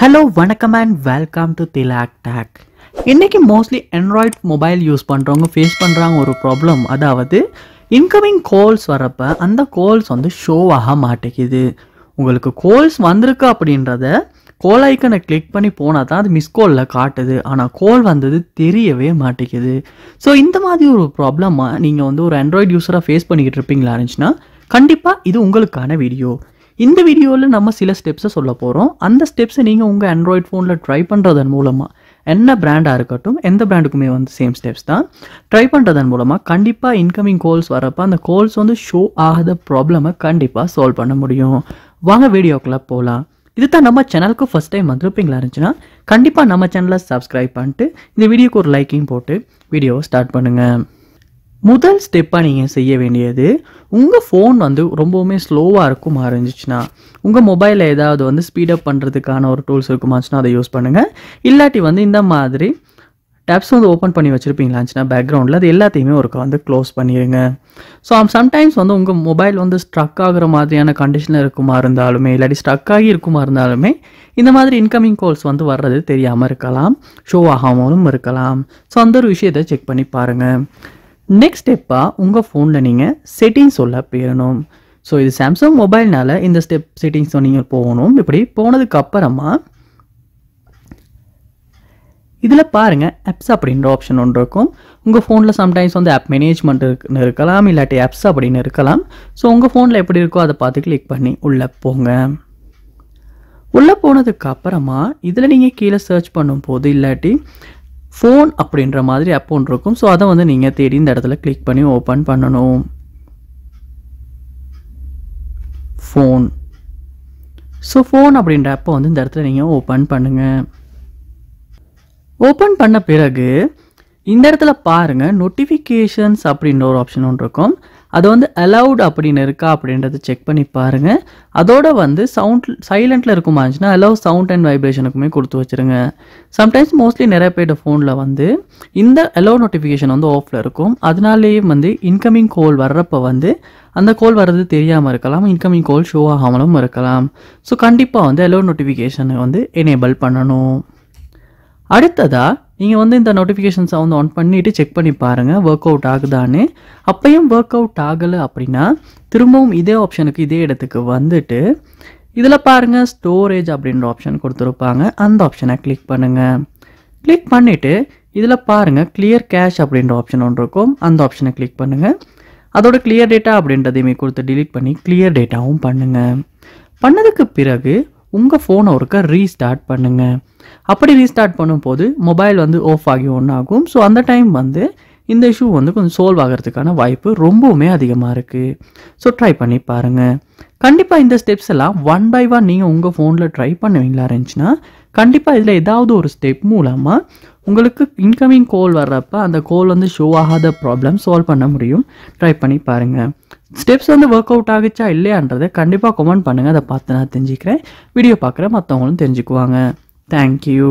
hello வணக்கம் and welcome to Tilak tech இன்றைக்கி mostly Android mobile use பண்ணுறவங்க ஃபேஸ் பண்ணுறாங்க ஒரு ப்ராப்ளம் அதாவது இன்கமிங் கால்ஸ் வரப்போ அந்த கால்ஸ் வந்து ஷோ ஆக மாட்டேங்குது உங்களுக்கு கால்ஸ் வந்திருக்கு அப்படின்றத கோல் ஐக்கனை கிளிக் பண்ணி போனால் தான் அது மிஸ் காலில் காட்டுது ஆனால் கோல் வந்தது தெரியவே மாட்டேங்குது ஸோ இந்த மாதிரி ஒரு ப்ராப்ளமாக நீங்கள் வந்து ஒரு ஆண்ட்ராய்டு யூஸராக ஃபேஸ் பண்ணிக்கிட்டு இருப்பீங்களா இருந்துச்சுன்னா கண்டிப்பாக இது உங்களுக்கான வீடியோ இந்த வீடியோவில் நம்ம சில ஸ்டெப்ஸை சொல்ல போகிறோம் அந்த ஸ்டெப்ஸை நீங்கள் உங்கள் ஆண்ட்ராய்ட் ஃபோனில் ட்ரை பண்ணுறதன் மூலமாக என்ன பிராண்டாக இருக்கட்டும் எந்த பிராண்டுக்குமே வந்து சேம் ஸ்டெப்ஸ் தான் ட்ரை பண்ணுறதன் மூலமாக கண்டிப்பாக இன்கமிங் கோல்ஸ் வரப்போ அந்த கோல்ஸ் வந்து ஷோ ஆகாத ப்ராப்ளமை கண்டிப்பாக சால்வ் பண்ண முடியும் வாங்க வீடியோக்குள்ளே போகலாம் இது தான் நம்ம சேனலுக்கு ஃபஸ்ட் டைம் வந்திருப்பீங்களா இருந்துச்சுன்னா கண்டிப்பாக நம்ம சேனலை சப்ஸ்கிரைப் பண்ணிட்டு இந்த வீடியோக்கு ஒரு லைக்கிங் போட்டு வீடியோவை ஸ்டார்ட் பண்ணுங்கள் முதல் ஸ்டெப்பாக நீங்கள் செய்ய வேண்டியது உங்கள் ஃபோன் வந்து ரொம்பவுமே ஸ்லோவாக இருக்குமா இருந்துச்சுன்னா உங்கள் மொபைலில் ஏதாவது வந்து ஸ்பீடப் பண்ணுறதுக்கான ஒரு டூல்ஸ் இருக்குமாச்சுன்னா அதை யூஸ் பண்ணுங்கள் இல்லாட்டி வந்து இந்த மாதிரி டேப்ஸ் வந்து ஓப்பன் பண்ணி வச்சுருப்பீங்களாச்சுன்னா பேக்ரவுண்டில் அது எல்லாத்தையுமே ஒரு வந்து க்ளோஸ் பண்ணிடுங்க ஸோ சம்டைம்ஸ் வந்து உங்கள் மொபைல் வந்து ஸ்ட்ரக் ஆகிற மாதிரியான கண்டிஷனில் இருக்குமா இருந்தாலுமே இல்லாட்டி ஸ்ட்ரக் ஆகி இருக்குமா இருந்தாலுமே இந்த மாதிரி இன்கமிங் கால்ஸ் வந்து வர்றது தெரியாமல் இருக்கலாம் ஷோ ஆகாமலும் இருக்கலாம் ஸோ அந்த ஒரு விஷயத்தை செக் பண்ணி பாருங்கள் நெக்ஸ்ட் ஸ்டெப்பாக உங்கள் ஃபோனில் நீங்கள் செட்டிங்ஸ் உள்ள போயிடணும் ஸோ இது சாம்சங் மொபைல்னால் இந்த ஸ்டெப் செட்டிங்ஸ் நீங்கள் போகணும் இப்படி போனதுக்கு அப்புறமா இதில் பாருங்கள் ஆப்ஸ் அப்படின்ற ஆப்ஷன் ஒன்று இருக்கும் உங்கள் ஃபோனில் சம்டைம்ஸ் வந்து ஆப் மேனேஜ்மெண்ட் இருக்குன்னு இருக்கலாம் இல்லாட்டி ஆப்ஸ் அப்படின்னு இருக்கலாம் ஸோ உங்கள் ஃபோனில் எப்படி இருக்கோ அதை பார்த்து கிளிக் பண்ணி உள்ளே போங்க உள்ளே போனதுக்கு அப்புறமா இதில் நீங்கள் கீழே சர்ச் பண்ணும்போது இல்லாட்டி ஃபோன் அப்படின்ற மாதிரி ஆப் ஒன்று இருக்கும் ஸோ அதை வந்து நீங்கள் தேடி இந்த இடத்துல கிளிக் பண்ணி ஓப்பன் பண்ணணும் ஃபோன் ஸோ ஃபோன் அப்படின்ற அப்போ வந்து இந்த இடத்துல நீங்கள் ஓப்பன் பண்ணுங்கள் ஓப்பன் பண்ண பிறகு இந்த இடத்துல பாருங்கள் நோட்டிஃபிகேஷன்ஸ் அப்படின்ற ஒரு ஆப்ஷன் ஒன்று இருக்கும் அது வந்து அலவுட் அப்படின்னு இருக்கா அப்படின்றத செக் பண்ணி பாருங்கள் அதோட வந்து சவுண்ட் சைலண்ட்டில் இருக்குமா இருந்துச்சுன்னா அலவ் சவுண்ட் அண்ட் வைப்ரேஷனுக்குமே கொடுத்து வச்சுருங்க சம்டைம்ஸ் மோஸ்ட்லி நிறைய பேர் ஃபோனில் வந்து இந்த அலவ் நோட்டிஃபிகேஷன் வந்து ஆஃபில் இருக்கும் அதனாலேயே வந்து இன்கமிங் கோல் வர்றப்போ வந்து அந்த கோல் வர்றது தெரியாமல் இருக்கலாம் இன்கமிங் கோல் ஷோ ஆகாமலும் இருக்கலாம் ஸோ கண்டிப்பாக வந்து அலோ நோட்டிஃபிகேஷனை வந்து எனேபிள் பண்ணணும் அடுத்ததாக நீங்கள் வந்து இந்த நோட்டிஃபிகேஷன்ஸை வந்து ஆன் பண்ணிவிட்டு செக் பண்ணி பாருங்கள் ஒர்க் அவுட் ஆகுதான்னு அப்பையும் ஒர்க் அவுட் ஆகலை அப்படின்னா திரும்பவும் இதே ஆப்ஷனுக்கு இதே இடத்துக்கு வந்துட்டு இதில் பாருங்கள் ஸ்டோரேஜ் அப்படின்ற ஆப்ஷன் கொடுத்துருப்பாங்க அந்த ஆப்ஷனை கிளிக் பண்ணுங்கள் கிளிக் பண்ணிவிட்டு இதில் பாருங்கள் கிளியர் கேஷ் அப்படின்ற ஆப்ஷன் ஒன்று இருக்கும் அந்த ஆப்ஷனை கிளிக் பண்ணுங்கள் அதோட கிளியர் டேட்டா அப்படின்றதையுமே கொடுத்து டிலீட் பண்ணி கிளியர் டேட்டாவும் பண்ணுங்கள் பண்ணதுக்கு பிறகு உங்கள் ஃபோனை ஒருக்க ரீஸ்டார்ட் பண்ணுங்கள் அப்படி ரீஸ்டார்ட் பண்ணும்போது மொபைல் வந்து ஆஃப் ஆகி ஒன்றாகும் ஆகும் ஸோ அந்த டைம் வந்து இந்த இஷ்யூ வந்து கொஞ்சம் சால்வ் ஆகிறதுக்கான வாய்ப்பு ரொம்பவுமே அதிகமாக இருக்குது ஸோ ட்ரை பண்ணி பாருங்கள் கண்டிப்பாக இந்த ஸ்டெப்ஸ் எல்லாம் ஒன் பை ஒன் நீங்கள் உங்கள் ஃபோனில் ட்ரை பண்ணுவீங்களா இருந்துச்சுன்னா கண்டிப்பாக இதில் ஏதாவது ஒரு ஸ்டெப் மூலமாக உங்களுக்கு இன்கமிங் கோல் வர்றப்ப அந்த கோல் வந்து ஷோ ஆகாத ப்ராப்ளம் சால்வ் பண்ண முடியும் ட்ரை பண்ணி பாருங்கள் ஸ்டெப்ஸ் வந்து ஒர்க் அவுட் ஆகிச்சா இல்லையான்றதை கண்டிப்பாக கமெண்ட் பண்ணுங்கள் அதை பார்த்து நான் தெரிஞ்சுக்கிறேன் வீடியோ பார்க்குற மற்றவங்களும் தெரிஞ்சுக்குவாங்க தேங்க்யூ